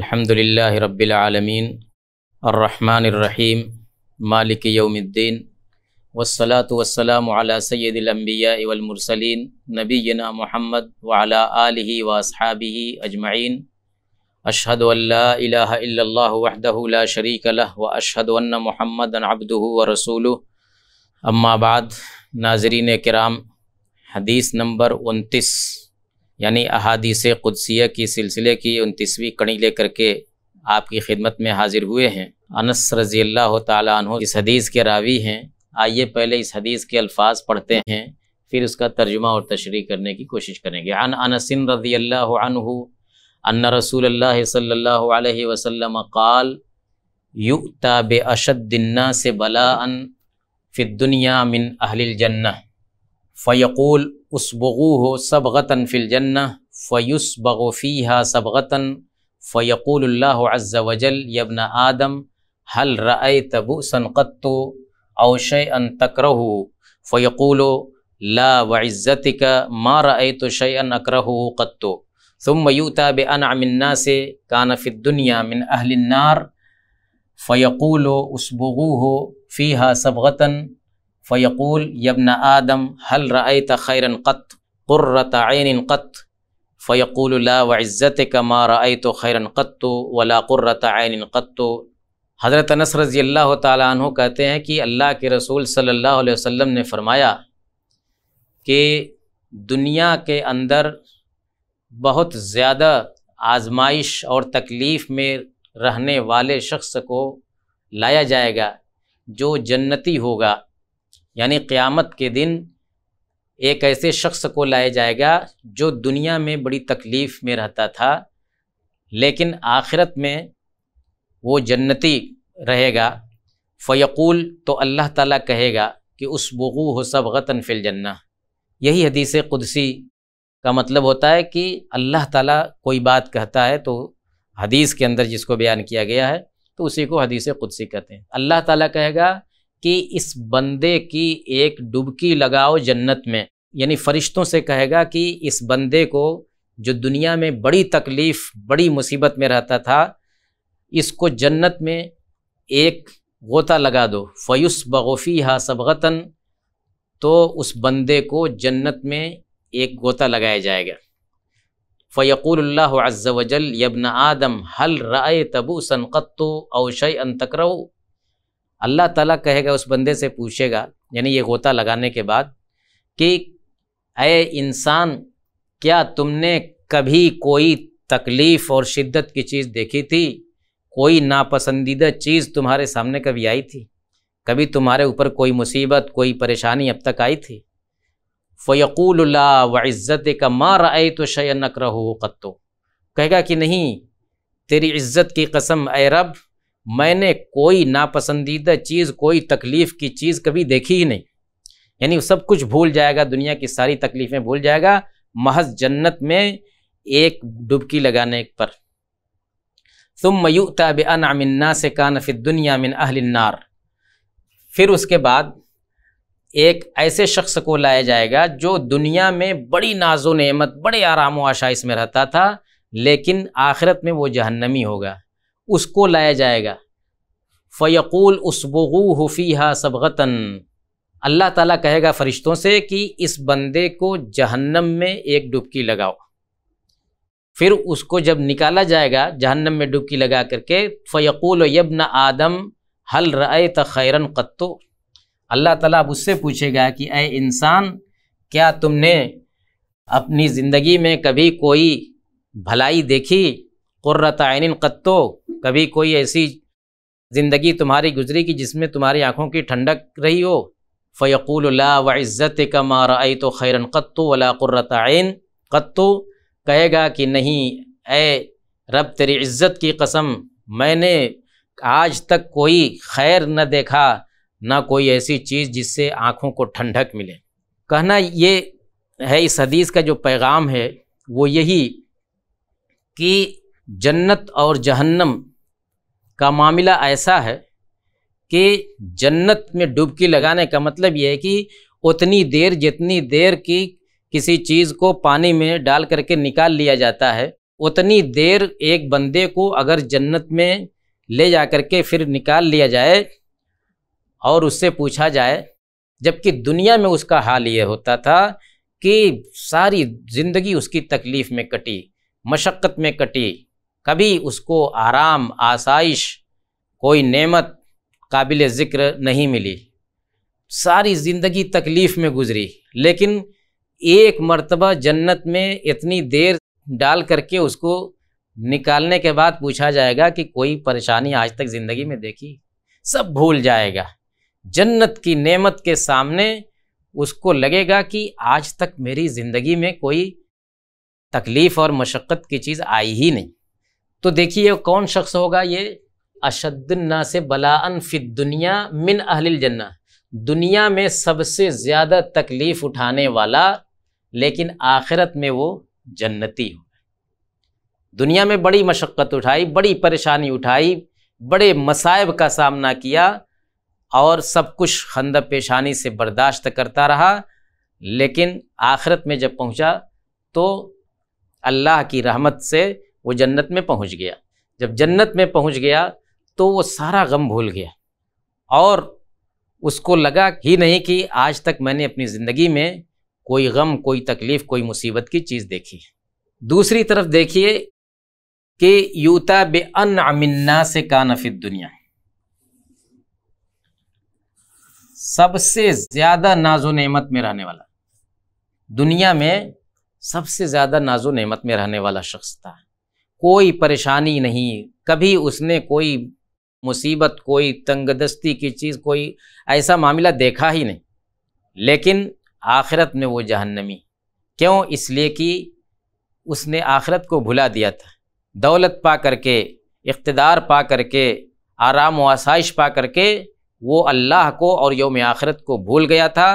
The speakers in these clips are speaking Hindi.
अल्हम्दुलिल्लाह रब्बिल आलमीन अर्रहमान अर्रहीम मालिक यौमुद्दीन वसलात वसलाम अला सैदिलम्बिया वलमरसलिन नबीना मोहम्मद वाला आलि वासहाबी अजमाइन अशहद वहदला शरीक लह व अशहद मोहम्मद अबदू व रसूल अम्माबाद नाजरीन कराम हदीस नंबर उनतीस यानी अहादीस क़ुदसिया की सिलसिले की उनतीसवीं कड़ी लेकर के आपकी खिदमत में हाजिर हुए हैं अनस रज़ी अल्लाह तु इस हदीस के रावी हैं आइए पहले इस हदीस के अल्फाज पढ़ते हैं फिर उसका तर्जुमा और तशरी करने की कोशिश करेंगे अन अनसिन रज़ी अल्लाह अन रसूल सल्ला वसम काल युता बे अशद्दिन्ना से बला अन फ़िदुनिया मिन अहल जन्ना فيقول اصبغوه صبغة في الجنة فيصبغ فيها صبغة فيقول الله عز وجل يا ابن آدم هل رأيت بؤسا قط أو شيئا تكرهه فيقول لا وعزتك ما رأيت شيئا أكرهه قط ثم يؤتى بأنعم الناس كان في الدنيا من أهل النار فيقول اصبغوه فيها صبغة फ़यकूल यबन आदम हल रई तैरन क़त क़ुर्रत आन क़त फ़यकूल व इज़्ज़त का मा रई तो खैरन क़त्तो वला क़ुर्रत आन क़त्तो हज़रत अनस रज़ी अल्लाह तु कहते हैं कि अल्लाह के रसूल सल्लल्लाहु अलैहि वसल्लम ने फ़रमाया कि दुनिया के अंदर बहुत ज़्यादा आजमाइश और तकलीफ़ में रहने वाले शख्स को लाया जाएगा जो जन्नती होगा यानी क़्यामत के दिन एक ऐसे शख्स को लाया जाएगा जो दुनिया में बड़ी तकलीफ़ में रहता था लेकिन आखिरत में वो जन्नती रहेगा फ़यकूल तो अल्लाह ताला कहेगा कि उस बगू हो सबगतन फिल जन्ना यही हदीस कुदसी का मतलब होता है कि अल्लाह ताला कोई बात कहता है तो हदीस के अंदर जिसको बयान किया गया है तो उसी को हदीस कुदसी कहते हैं अल्लाह ताला कहेगा कि इस बंदे की एक डुबकी लगाओ जन्नत में यानी फरिश्तों से कहेगा कि इस बंदे को जो दुनिया में बड़ी तकलीफ़ बड़ी मुसीबत में रहता था इसको जन्नत में एक गोता लगा दो फ़युस बगोफ़ी हा सबगतन तो उस बंदे को जन्नत में एक गोता लगाया जाएगा फ़यकूल वजल यबन आदम हल राय तबू सनक़त्तो अवशय अन तकरऊ अल्लाह ताला कहेगा उस बंदे से पूछेगा यानी ये गोता लगाने के बाद कि अय इंसान क्या तुमने कभी कोई तकलीफ़ और शिद्दत की चीज़ देखी थी कोई नापसंदीदा चीज़ तुम्हारे सामने कभी आई थी कभी तुम्हारे ऊपर कोई मुसीबत कोई परेशानी अब तक आई थी फ़यकूल वज़्ज़त का मार आए तो शय नक रहो कत्तो कहेगा कि नहीं तेरी इज़्ज़त की कसम ए रब मैंने कोई नापसंदीदा चीज़ कोई तकलीफ़ की चीज़ कभी देखी ही नहीं यानी सब कुछ भूल जाएगा दुनिया की सारी तकलीफ़ें भूल जाएगा महज जन्नत में एक डुबकी लगाने पर तुम मयूता बना से कान फिर दुनिया मिन अहलनार फिर उसके बाद एक ऐसे शख्स को लाया जाएगा जो दुनिया में बड़ी नाजो नमत बड़े आराम व आशाइश में रहता था लेकिन आखिरत में वो जहन्नमी होगा उसको लाया जाएगा फ़यकूल उसबगू हा सबगतन अल्लाह ताला कहेगा फ़रिश्तों से कि इस बंदे को जहन्नम में एक डुबकी लगाओ फिर उसको जब निकाला जाएगा जहन्नम में डुबकी लगा करके फ़यकूल यबन आदम हल रए तैरन कत्तो अल्लाह ताला अब उससे पूछेगा कि अय इंसान क्या तुमने अपनी ज़िंदगी में कभी कोई भलाई देखी क़ुर्रत कत्तो कभी कोई ऐसी ज़िंदगी तुम्हारी गुजरी कि जिसमें तुम्हारी आँखों की ठंडक रही हो फ़ैकूल वज़्ज़त इज़्ज़त का माराई तो खैरन कत्तु वला क़ुर्रतन कत्तु कहेगा कि नहीं ए रब तेरी इज़्ज़त की कसम मैंने आज तक कोई खैर न देखा ना कोई ऐसी चीज़ जिससे आँखों को ठंडक मिले कहना ये है इस हदीस का जो पैगाम है वो यही कि जन्नत और जहन्नम का मामला ऐसा है कि जन्नत में डुबकी लगाने का मतलब यह है कि उतनी देर जितनी देर की किसी चीज़ को पानी में डाल करके निकाल लिया जाता है उतनी देर एक बंदे को अगर जन्नत में ले जा करके फिर निकाल लिया जाए और उससे पूछा जाए जबकि दुनिया में उसका हाल ये होता था कि सारी ज़िंदगी उसकी तकलीफ़ में कटी मशक्क़त में कटी कभी उसको आराम आसाइश कोई नेमत काबिल ज़िक्र नहीं मिली सारी ज़िंदगी तकलीफ़ में गुजरी लेकिन एक मर्तबा जन्नत में इतनी देर डाल करके उसको निकालने के बाद पूछा जाएगा कि कोई परेशानी आज तक ज़िंदगी में देखी सब भूल जाएगा जन्नत की नेमत के सामने उसको लगेगा कि आज तक मेरी ज़िंदगी में कोई तकलीफ़ और मशक्क़त की चीज़ आई ही नहीं तो देखिए कौन शख्स होगा ये अशदन्ना से बलाअन फित दुनिया मिन अहलिल जन्ना दुनिया में सबसे ज़्यादा तकलीफ़ उठाने वाला लेकिन आखिरत में वो जन्नती हो दुनिया में बड़ी मशक्क़त उठाई बड़ी परेशानी उठाई बड़े मसायब का सामना किया और सब कुछ खंद पेशानी से बर्दाश्त करता रहा लेकिन आखिरत में जब पहुंचा तो अल्लाह की रहमत से वो जन्नत में पहुंच गया जब जन्नत में पहुंच गया तो वो सारा गम भूल गया और उसको लगा ही नहीं कि आज तक मैंने अपनी ज़िंदगी में कोई गम कोई तकलीफ़ कोई मुसीबत की चीज़ देखी दूसरी तरफ देखिए कि यूता बे अन अमिन्ना से का नफित दुनिया सबसे ज़्यादा नाजो नेमत में रहने वाला दुनिया में सबसे ज़्यादा नाजो नेमत में रहने वाला शख्स था कोई परेशानी नहीं कभी उसने कोई मुसीबत कोई तंगदस्ती की चीज़ कोई ऐसा मामला देखा ही नहीं लेकिन आखिरत में वो जहन्नमी क्यों इसलिए कि उसने आखिरत को भुला दिया था दौलत पा करके इकतदार पा करके आराम व आसाइश पा करके वो अल्लाह को और योम आखिरत को भूल गया था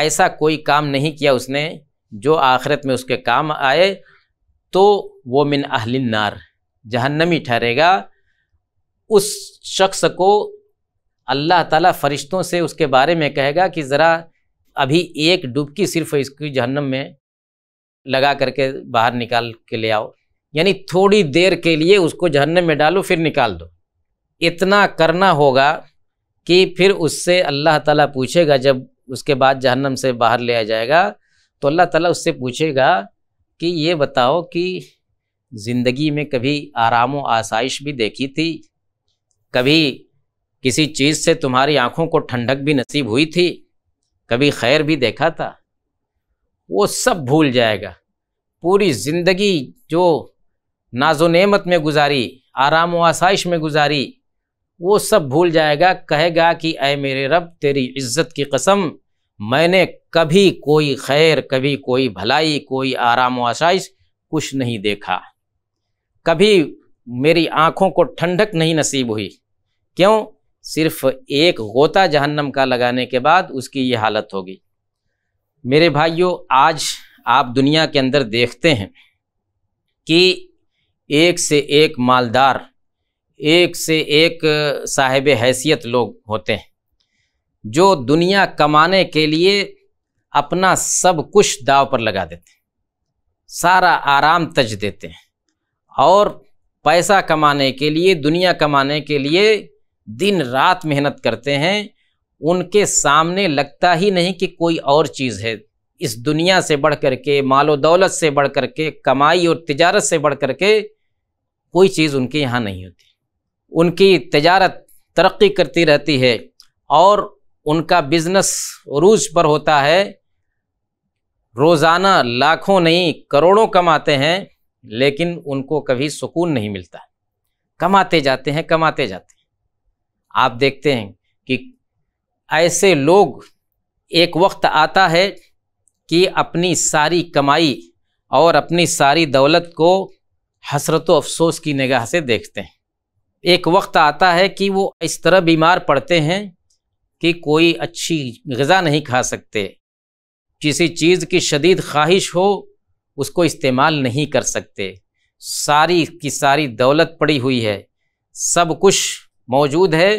ऐसा कोई काम नहीं किया उसने जो आखिरत में उसके काम आए तो वो मिन अहलिन नार जहन्नमी ठहरेगा उस शख्स को अल्लाह ताला फरिश्तों से उसके बारे में कहेगा कि ज़रा अभी एक डुबकी सिर्फ इसकी जहन्नम में लगा करके बाहर निकाल के ले आओ यानी थोड़ी देर के लिए उसको जहन्नम में डालो फिर निकाल दो इतना करना होगा कि फिर उससे अल्लाह ताला पूछेगा जब उसके बाद जहन्नम से बाहर ले आ जाएगा तो अल्लाह ताला उससे पूछेगा कि ये बताओ कि ज़िंदगी में कभी आराम व आसाइश भी देखी थी कभी किसी चीज़ से तुम्हारी आँखों को ठंडक भी नसीब हुई थी कभी खैर भी देखा था वो सब भूल जाएगा पूरी ज़िंदगी जो नाजो नेमत में गुजारी आराम व आसाइश में गुजारी वो सब भूल जाएगा कहेगा कि अय मेरे रब तेरी इज्जत की कसम मैंने कभी कोई खैर कभी कोई भलाई कोई आराम व आसाइश कुछ नहीं देखा कभी मेरी आँखों को ठंडक नहीं नसीब हुई क्यों सिर्फ एक गोता जहन्नम का लगाने के बाद उसकी ये हालत होगी मेरे भाइयों आज आप दुनिया के अंदर देखते हैं कि एक से एक मालदार एक से एक साहिब हैसियत लोग होते हैं जो दुनिया कमाने के लिए अपना सब कुछ दाव पर लगा देते हैं सारा आराम तज देते हैं और पैसा कमाने के लिए दुनिया कमाने के लिए दिन रात मेहनत करते हैं उनके सामने लगता ही नहीं कि कोई और चीज़ है इस दुनिया से बढ़ कर के मालो दौलत से बढ़ कर के कमाई और तजारत से बढ़ कर के कोई चीज़ उनके यहाँ नहीं होती उनकी तजारत तरक्की करती रहती है और उनका बिजनेस रूज पर होता है रोज़ाना लाखों नहीं करोड़ों कमाते हैं लेकिन उनको कभी सुकून नहीं मिलता कमाते जाते हैं कमाते जाते हैं आप देखते हैं कि ऐसे लोग एक वक्त आता है कि अपनी सारी कमाई और अपनी सारी दौलत को हसरत अफसोस की निगाह से देखते हैं एक वक्त आता है कि वो इस तरह बीमार पड़ते हैं कि कोई अच्छी गज़ा नहीं खा सकते किसी चीज़ की शदीद ख्वाहिश हो उसको इस्तेमाल नहीं कर सकते सारी की सारी दौलत पड़ी हुई है सब कुछ मौजूद है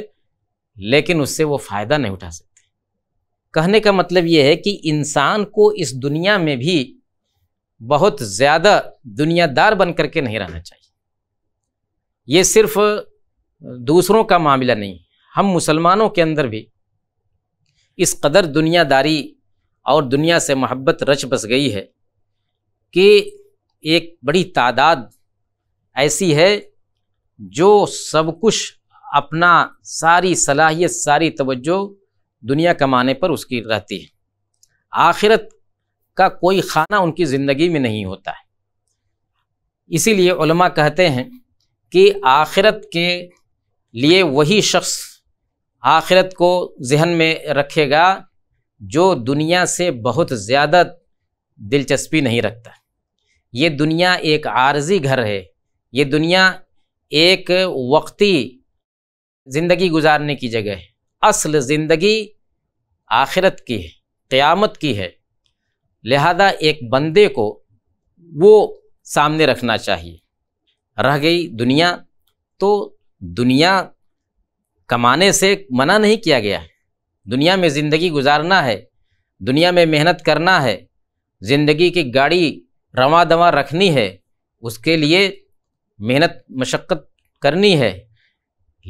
लेकिन उससे वो फ़ायदा नहीं उठा सकते कहने का मतलब ये है कि इंसान को इस दुनिया में भी बहुत ज़्यादा दुनियादार बन करके नहीं रहना चाहिए ये सिर्फ दूसरों का मामला नहीं हम मुसलमानों के अंदर भी इस कदर दुनियादारी और दुनिया से मोहब्बत रच बस गई है कि एक बड़ी तादाद ऐसी है जो सब कुछ अपना सारी सलाहियत सारी तवज्जो दुनिया कमाने पर उसकी रहती है आखिरत का कोई खाना उनकी ज़िंदगी में नहीं होता है इसीलिए उलमा कहते हैं कि आखिरत के लिए वही शख्स आखिरत को जहन में रखेगा जो दुनिया से बहुत ज़्यादा दिलचस्पी नहीं रखता ये दुनिया एक आर्जी घर है ये दुनिया एक वक्ती ज़िंदगी गुजारने की जगह है असल ज़िंदगी आखिरत की है क़यामत की है लिहाजा एक बंदे को वो सामने रखना चाहिए रह गई दुनिया तो दुनिया कमाने से मना नहीं किया गया है दुनिया में ज़िंदगी गुजारना है दुनिया में मेहनत करना है ज़िंदगी की गाड़ी रवा दवा रखनी है उसके लिए मेहनत मशक्क़त करनी है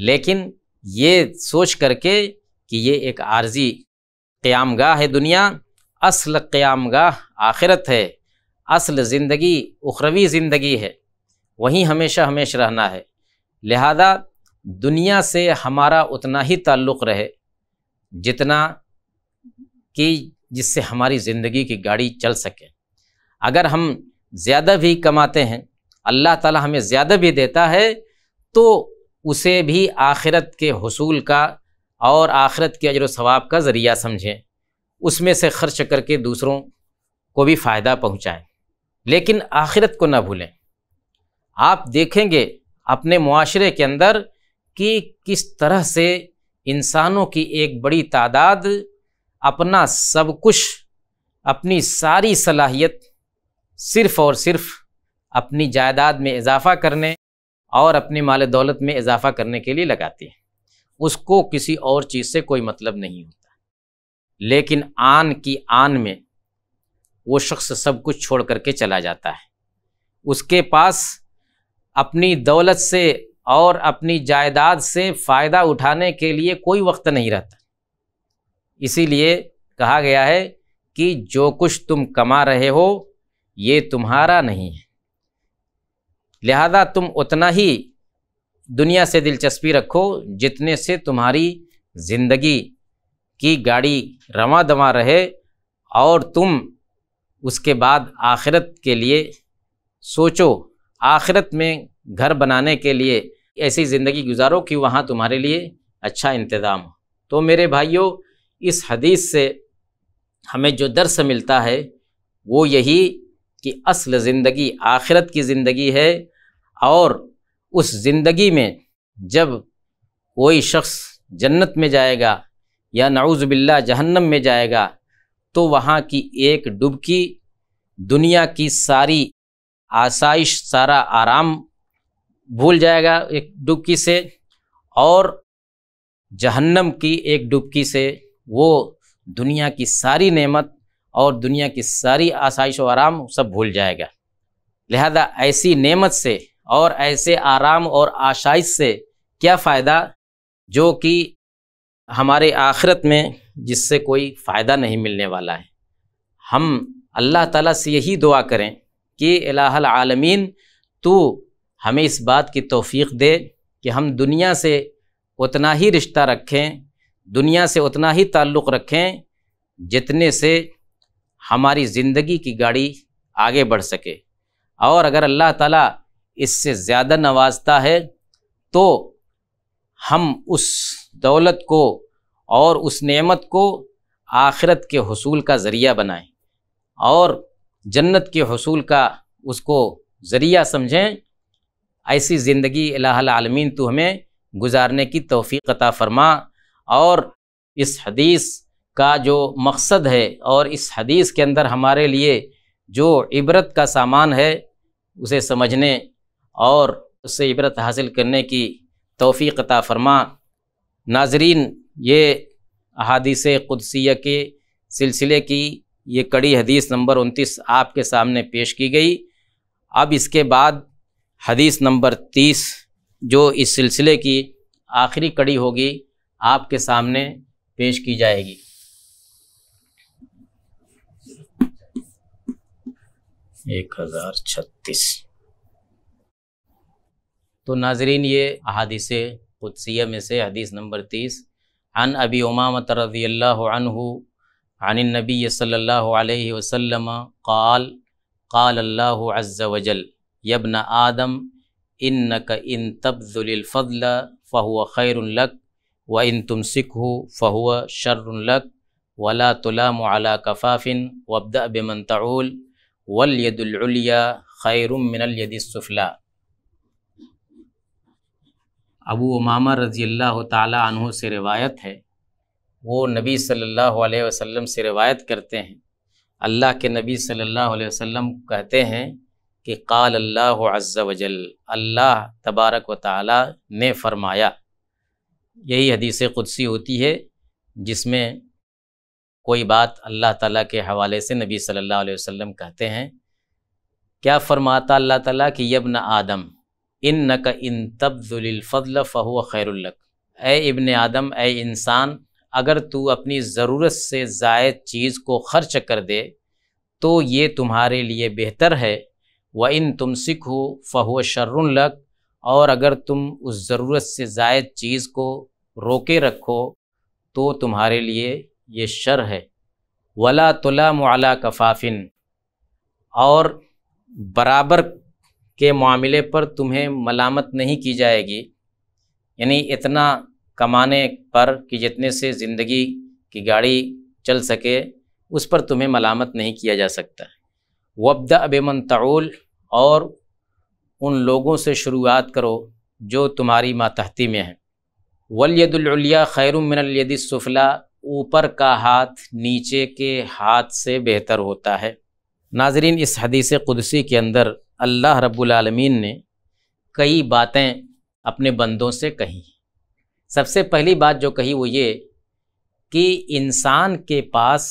लेकिन ये सोच करके कि ये एक आर्जी क़्याम गाह है दुनिया असल क़्याम गाह आखिरत है असल ज़िंदगी उखरवी ज़िंदगी है वहीं हमेशा हमेशा रहना है लिहाजा दुनिया से हमारा उतना ही ताल्लुक़ रहे जितना कि जिससे हमारी ज़िंदगी की गाड़ी चल सके अगर हम ज़्यादा भी कमाते हैं अल्लाह ताला हमें ज़्यादा भी देता है तो उसे भी आखिरत के हसूल का और आखिरत के अजर सवाब का ज़रिया समझें उसमें से खर्च करके दूसरों को भी फ़ायदा पहुँचाएँ लेकिन आखिरत को ना भूलें आप देखेंगे अपने माशरे के अंदर कि किस तरह से इंसानों की एक बड़ी तादाद अपना सब कुछ अपनी सारी सलाहियत सिर्फ़ और सिर्फ अपनी जायदाद में इजाफ़ा करने और अपने माल दौलत में इजाफ़ा करने के लिए लगाती है उसको किसी और चीज़ से कोई मतलब नहीं होता लेकिन आन की आन में वो शख्स सब कुछ छोड़ करके चला जाता है उसके पास अपनी दौलत से और अपनी जायदाद से फ़ायदा उठाने के लिए कोई वक्त नहीं रहता इसीलिए कहा गया है कि जो कुछ तुम कमा रहे हो ये तुम्हारा नहीं है लिहाजा तुम उतना ही दुनिया से दिलचस्पी रखो जितने से तुम्हारी ज़िंदगी की गाड़ी रवा दवा रहे और तुम उसके बाद आखिरत के लिए सोचो आखिरत में घर बनाने के लिए ऐसी ज़िंदगी गुजारो कि वहाँ तुम्हारे लिए अच्छा इंतज़ाम हो तो मेरे भाइयों इस हदीस से हमें जो दर्स मिलता है वो यही कि असल ज़िंदगी आखिरत की ज़िंदगी है और उस ज़िंदगी में जब कोई शख्स जन्नत में जाएगा या बिल्ला जहन्नम में जाएगा तो वहाँ की एक डुबकी दुनिया की सारी आसाइश सारा आराम भूल जाएगा एक डुबकी से और जहन्नम की एक डुबकी से वो दुनिया की सारी नेमत और दुनिया की सारी आसाइश और आराम सब भूल जाएगा लिहाजा ऐसी नेमत से और ऐसे आराम और आशाइश से क्या फ़ायदा जो कि हमारे आखिरत में जिससे कोई फ़ायदा नहीं मिलने वाला है हम अल्लाह ताला से यही दुआ करें कि इलाहल आलमीन तू हमें इस बात की तौफीक दे कि हम दुनिया से उतना ही रिश्ता रखें दुनिया से उतना ही ताल्लुक़ रखें जितने से हमारी ज़िंदगी की गाड़ी आगे बढ़ सके और अगर अल्लाह ताला इससे ज़्यादा नवाजता है तो हम उस दौलत को और उस नेमत को आखिरत के हसूल का ज़रिया बनाएं और जन्नत के हसूल का उसको ज़रिया समझें ऐसी ज़िंदगी अलामीन तो हमें गुजारने की तोफ़ी कता फरमा और इस हदीस का जो मकसद है और इस हदीस के अंदर हमारे लिए जो इबरत का सामान है उसे समझने और उससे इबरत हासिल करने की तोफ़ी कता फरमा नाजरीन ये अदीस क़ुदसिया के सिलसिले की ये कड़ी हदीस नंबर उनतीस आपके सामने पेश की गई अब इसके बाद हदीस नंबर तीस जो इस सिलसिले की आखिरी कड़ी होगी आपके सामने पेश की जाएगी एक हज़ार छत्तीस तो नाजरीन ये अदीस कुदसिया में से हदीस नंबर तीस अन अबी उमाम रजी अल्लाह अन नबी सल्ला वसम काल कल अल्लाह वजल यबन आदम इन क इन तब्ज़ुलफ़ल फ़हु ख़ैरक व इन तुम सिख हो शर्रक वला तुलाम अला कफ़ाफ़िन वब्द बिमन तऊल वलयदुलया खैरमिनसफ़ला अबू मामा रज़ी अल्लाह तहों से रिवायत है वो नबी सल्लल्लाहु अलैहि वसल्लम से रिवायत करते हैं अल्लाह के नबी सल्लल्लाहु अलैहि वसल्लम कहते हैं कि क़ाल अल्लाह अज़्ज़ा वजल अल्लाह तबारक व ताली ने फरमाया यही हदीस कुदसी होती है जिसमें कोई बात अल्लाह ताला के हवाले से नबी सल्लल्लाहु अलैहि वसल्लम कहते हैं क्या फरमाता अल्लाह ताला कि यबन आदम इन न का इन तब्जुलफ़ल फ़हु खैरुल्लक ए इबन आदम ए इंसान अगर तू अपनी ज़रूरत से जायद चीज़ को खर्च कर दे तो ये तुम्हारे लिए बेहतर है व इन तुम सिख हो फ़हु शर्रक और अगर तुम उस ज़रूरत से जायद चीज़ को रोके रखो तो तुम्हारे लिए ये शर है वला तुला मुला कफ़ाफिन और बराबर के मामले पर तुम्हें मलामत नहीं की जाएगी यानी इतना कमाने पर कि जितने से ज़िंदगी की गाड़ी चल सके उस पर तुम्हें मलामत नहीं किया जा सकता वब्द अबेमन तऊल और उन लोगों से शुरुआत करो जो तुम्हारी मातहती में हैं वलयदुल्या खैरुमिनलयदसफ़ला ऊपर का हाथ नीचे के हाथ से बेहतर होता है नाजरीन इस हदीस कुदसी के अंदर अल्लाह रब्बुलमीन ने कई बातें अपने बंदों से कही सबसे पहली बात जो कही वो ये कि इंसान के पास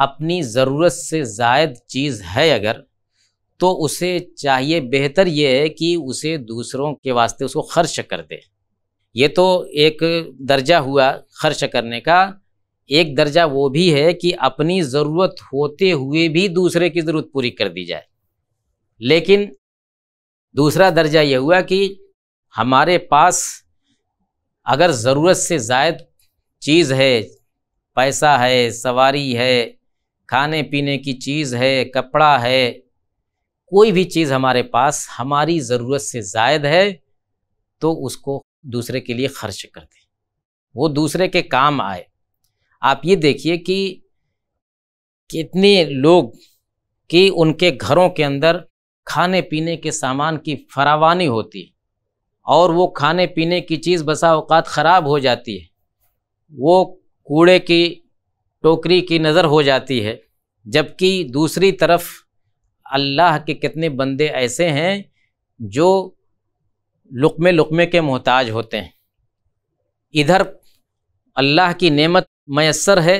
अपनी ज़रूरत से जायद चीज़ है अगर तो उसे चाहिए बेहतर ये है कि उसे दूसरों के वास्ते उसको खर्च कर दे ये तो एक दर्जा हुआ खर्च करने का एक दर्जा वो भी है कि अपनी ज़रूरत होते हुए भी दूसरे की ज़रूरत पूरी कर दी जाए लेकिन दूसरा दर्जा यह हुआ कि हमारे पास अगर ज़रूरत से जायद चीज़ है पैसा है सवारी है खाने पीने की चीज़ है कपड़ा है कोई भी चीज़ हमारे पास हमारी ज़रूरत से जायद है तो उसको दूसरे के लिए खर्च कर दें वो दूसरे के काम आए आप ये देखिए कि कितने लोग कि उनके घरों के अंदर खाने पीने के सामान की फरावानी होती है और वो खाने पीने की चीज़ बसा अवकात ख़राब हो जाती है वो कूड़े की टोकरी की नज़र हो जाती है जबकि दूसरी तरफ अल्लाह के कितने बंदे ऐसे हैं जो लुकमे लुकमे के मोहताज होते हैं इधर अल्लाह की नेमत मैसर है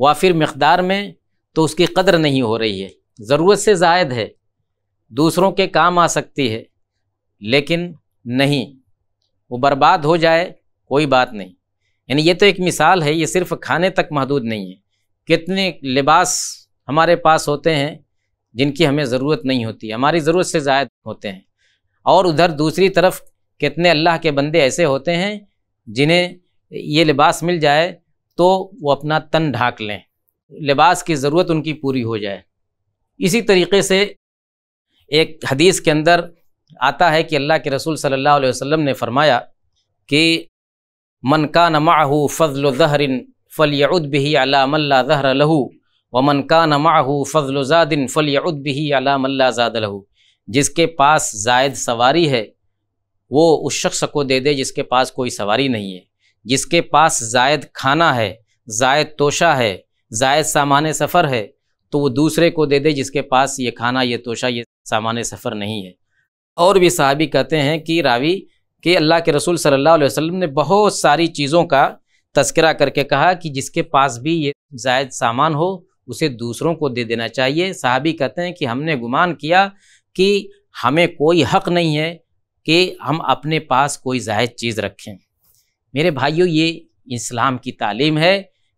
वाफिर मकदार में तो उसकी कदर नहीं हो रही है ज़रूरत से जायद है दूसरों के काम आ सकती है लेकिन नहीं वो बर्बाद हो जाए कोई बात नहीं यानी ये तो एक मिसाल है ये सिर्फ खाने तक महदूद नहीं है कितने लिबास हमारे पास होते हैं जिनकी हमें ज़रूरत नहीं होती हमारी ज़रूरत से ज़ायद होते हैं और उधर दूसरी तरफ कितने अल्लाह के बंदे ऐसे होते हैं जिन्हें ये लिबास मिल जाए तो वो अपना तन ढाक लें लिबास की ज़रूरत उनकी पूरी हो जाए इसी तरीके से एक हदीस के अंदर आता है कि अल्लाह के रसूल सल्लल्लाहु अलैहि वसल्लम ने फरमाया कि मन का नमाहू फ़ज़ल ज़हरिन फ़लयद भी मल्ला ज़हर लहू व मन का नमाहू फ़ज़ल ज़ादिन फ़लयद भी मल्ला ज़ाद लहू जिसके पास जायद सवारी है वो उस शख्स को दे दे जिसके पास कोई सवारी नहीं है जिसके पास जायद खाना है जायद तोशा है जायद सामान सफ़र है तो वो दूसरे को दे दे जिसके पास ये खाना ये तोशा ये सामान सफ़र नहीं है और भी साहबी कहते हैं कि रावी के अल्लाह के रसूल सल्लल्लाहु अलैहि वसल्लम ने बहुत सारी चीज़ों का तस्करा करके कहा कि जिसके पास भी ये जायद सामान हो उसे दूसरों को दे देना चाहिए साहबी कहते हैं कि हमने गुमान किया कि हमें कोई हक नहीं है कि हम अपने पास कोई जायद चीज़ रखें मेरे भाइयों ये इस्लाम की तालीम है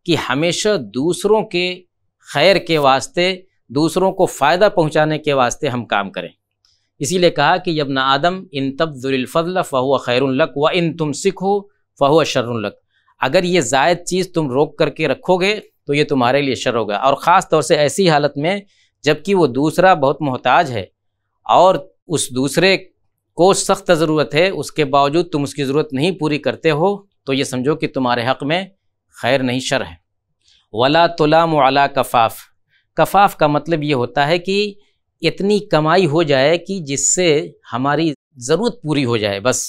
कि हमेशा दूसरों के खैर के वास्ते दूसरों को फ़ायदा पहुंचाने के वास्ते हम काम करें इसीलिए कहा कि जब ना आदम इन तब्दुलफ़ल फ़हुआ खैरलक व इन तुम सिखो फ़हुआ शर्रक अगर ये जायद चीज़ तुम रोक करके रखोगे तो ये तुम्हारे लिए शर होगा और ख़ास तौर से ऐसी हालत में जबकि वो दूसरा बहुत मोहताज है और उस दूसरे को सख्त ज़रूरत है उसके बावजूद तुम उसकी ज़रूरत नहीं पूरी करते हो तो ये समझो कि तुम्हारे हक़ में खैर नहीं शर है वला तलाम अला कफ़ाफ़ कफ़ाफ़ का मतलब ये होता है कि इतनी कमाई हो जाए कि जिससे हमारी ज़रूरत पूरी हो जाए बस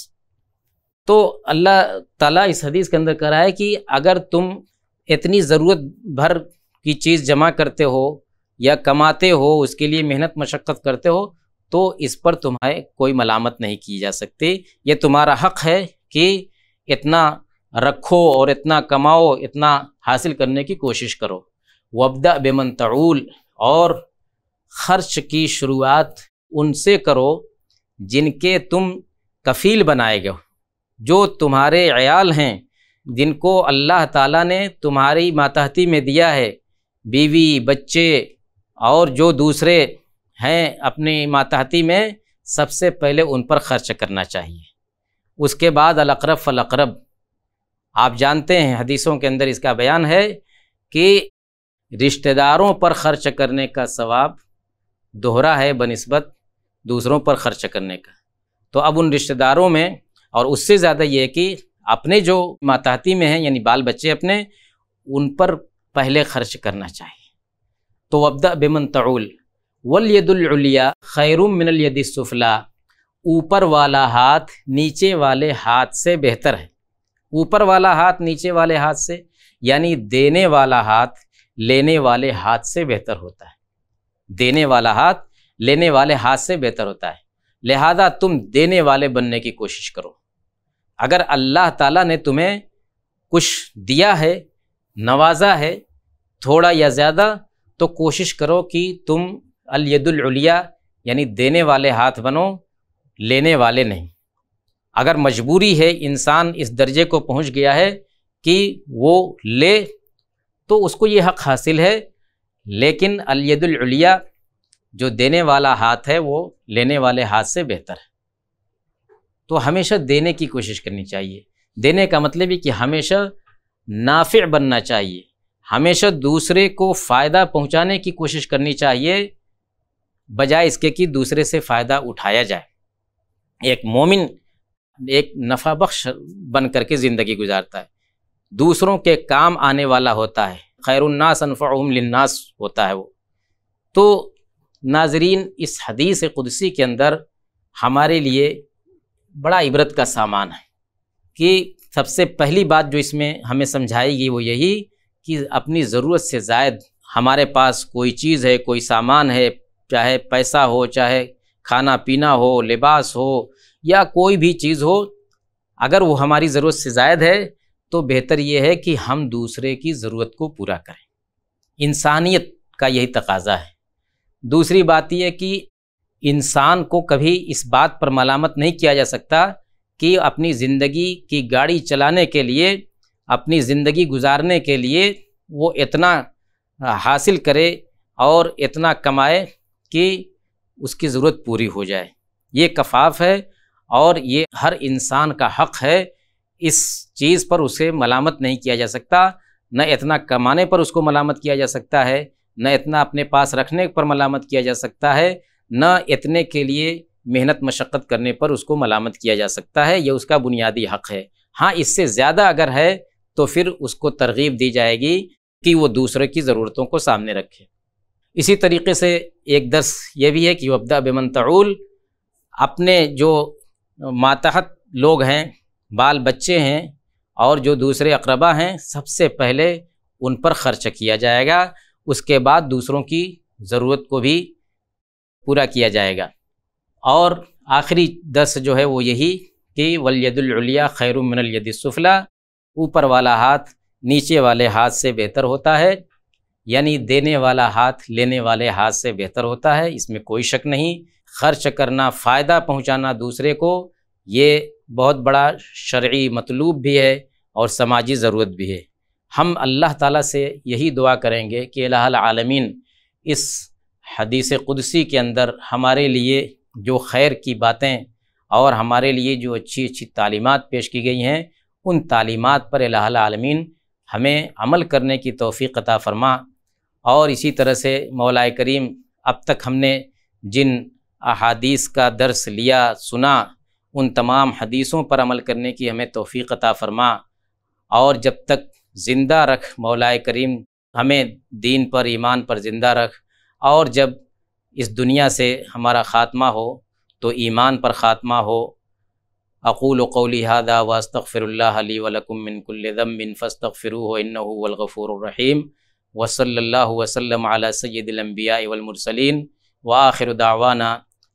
तो अल्लाह ताला इस हदीस के अंदर कह रहा है कि अगर तुम इतनी ज़रूरत भर की चीज़ जमा करते हो या कमाते हो उसके लिए मेहनत मशक्क़त करते हो तो इस पर तुम्हें कोई मलामत नहीं की जा सकती ये तुम्हारा हक़ है कि इतना रखो और इतना कमाओ इतना हासिल करने की कोशिश करो वबदा बेमन तऊल और खर्च की शुरुआत उनसे करो जिनके तुम कफ़ील बनाए गए जो तुम्हारे अयाल हैं जिनको अल्लाह ताला ने तुम्हारी मातहती में दिया है बीवी बच्चे और जो दूसरे हैं अपनी मातहती में सबसे पहले उन पर ख़र्च करना चाहिए उसके बाद अलकरब फ़लकरब आप जानते हैं हदीसों के अंदर इसका बयान है कि रिश्तेदारों पर ख़र्च करने का सवाब दोहरा है बनस्बत दूसरों पर ख़र्च करने का तो अब उन रिश्तेदारों में और उससे ज़्यादा ये कि अपने जो माताती में हैं यानी बाल बच्चे अपने उन पर पहले ख़र्च करना चाहिए तो अबदा बेमन तउल वलयदुलिया खैरुम मिनल यदि सुफला ऊपर वाला हाथ नीचे वाले हाथ से बेहतर है ऊपर वाला हाथ नीचे वाले हाथ से यानी देने वाला हाथ लेने वाले हाथ से बेहतर होता है देने वाला हाथ लेने वाले हाथ से बेहतर होता है लिहाजा तुम देने वाले बनने की कोशिश करो अगर अल्लाह ताला ने तुम्हें कुछ दिया है नवाजा है थोड़ा या ज़्यादा तो कोशिश करो कि तुम अलयदुलया यानी देने वाले हाथ बनो लेने वाले नहीं अगर मजबूरी है इंसान इस दर्जे को पहुंच गया है कि वो ले तो उसको ये हक़ हासिल है लेकिन अलीदुलिया जो देने वाला हाथ है वो लेने वाले हाथ से बेहतर है तो हमेशा देने की कोशिश करनी चाहिए देने का मतलब ये कि हमेशा नाफ़ बनना चाहिए हमेशा दूसरे को फ़ायदा पहुंचाने की कोशिश करनी चाहिए बजाय इसके कि दूसरे से फ़ायदा उठाया जाए एक मोमिन एक नफ़ा बख्श बन करके ज़िंदगी गुजारता है दूसरों के काम आने वाला होता है खैरनास अनफ़ाहम लन्नास होता है वो तो नाजरीन इस हदीस कुदसी के अंदर हमारे लिए बड़ा इबरत का सामान है कि सबसे पहली बात जो इसमें हमें समझाएगी वो यही कि अपनी ज़रूरत से जायद हमारे पास कोई चीज़ है कोई सामान है चाहे पैसा हो चाहे खाना पीना हो लिबास हो या कोई भी चीज़ हो अगर वो हमारी ज़रूरत से ज़ायद है तो बेहतर ये है कि हम दूसरे की ज़रूरत को पूरा करें इंसानियत का यही तकाजा है दूसरी बात यह कि इंसान को कभी इस बात पर मलामत नहीं किया जा सकता कि अपनी ज़िंदगी की गाड़ी चलाने के लिए अपनी ज़िंदगी गुजारने के लिए वो इतना हासिल करे और इतना कमाए कि उसकी ज़रूरत पूरी हो जाए ये कफाफ है और ये हर इंसान का हक है इस चीज़ पर उसे मलामत नहीं किया जा सकता न इतना कमाने पर उसको मलामत किया जा सकता है न इतना अपने पास रखने पर मलामत किया जा सकता है न इतने के लिए मेहनत मशक्क़त करने पर उसको मलामत किया जा सकता है यह उसका बुनियादी हक़ है हाँ इससे ज़्यादा अगर है तो फिर उसको तरगीब दी जाएगी कि वो दूसरे की ज़रूरतों को सामने रखे इसी तरीके से एक दर्स ये भी है कि वबदा बेमन तऊल अपने जो मातहत लोग हैं बाल बच्चे हैं और जो दूसरे अकरबा हैं सबसे पहले उन पर ख़र्च किया जाएगा उसके बाद दूसरों की ज़रूरत को भी पूरा किया जाएगा और आखिरी दस जो है वो यही कि खैर खैरुमिनलयदसुफला ऊपर वाला हाथ नीचे वाले हाथ से बेहतर होता है यानी देने वाला हाथ लेने वाले हाथ से बेहतर होता है इसमें कोई शक नहीं खर्च करना फ़ायदा पहुंचाना दूसरे को ये बहुत बड़ा शर्य मतलूब भी है और समाजी ज़रूरत भी है हम अल्लाह ताला से यही दुआ करेंगे कि आलमीन इस हदीस क़ुदसी के अंदर हमारे लिए जो खैर की बातें और हमारे लिए जो अच्छी अच्छी तालीमत पेश की गई हैं उन तालीमत पर आलमीन हमें अमल करने की तोफ़ी अता फ़रमा और इसी तरह से मौलाए करीम अब तक हमने जिन अहादीस का दर्स लिया सुना उन तमाम हदीसों पर अमल करने की हमें तोफ़ी अता फ़रमा और जब तक ज़िंदा रख मौलाए करीम हमें दीन पर ईमान पर ज़िंदा रख और जब इस दुनिया से हमारा ख़ात्मा हो तो ईमान पर ख़ात्मा हो अकूल कौली हादा बिन वलकुमिनकुल्लमिन फ़स्तफ़िरू इन्नफ़ूररहीम वसल्ला वसलम सैदिलम्बिया वलमरसलिन आखिर दावाना